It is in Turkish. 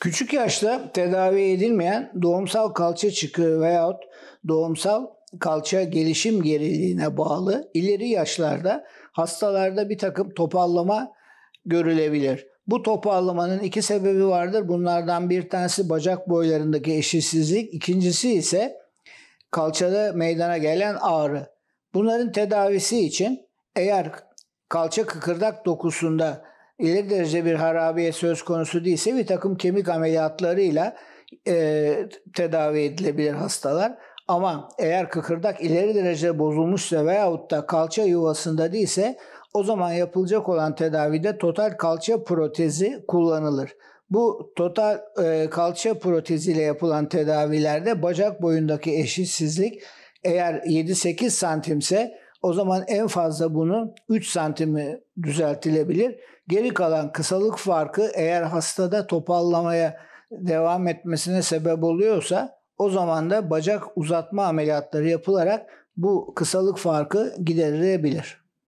Küçük yaşta tedavi edilmeyen doğumsal kalça çıkığı veyahut doğumsal kalça gelişim geriliğine bağlı ileri yaşlarda hastalarda bir takım topallama görülebilir. Bu toparlamanın iki sebebi vardır. Bunlardan bir tanesi bacak boylarındaki eşitsizlik, ikincisi ise kalçada meydana gelen ağrı. Bunların tedavisi için eğer kalça kıkırdak dokusunda ileri derece bir harabiye söz konusu değilse bir takım kemik ameliyatlarıyla e, tedavi edilebilir hastalar. Ama eğer kıkırdak ileri derece bozulmuşsa veyahut da kalça yuvasında değilse o zaman yapılacak olan tedavide total kalça protezi kullanılır. Bu total e, kalça proteziyle yapılan tedavilerde bacak boyundaki eşitsizlik eğer 7-8 santimse o zaman en fazla bunun 3 santimi düzeltilebilir. Geri kalan kısalık farkı eğer hastada topallamaya devam etmesine sebep oluyorsa o zaman da bacak uzatma ameliyatları yapılarak bu kısalık farkı giderilebilir.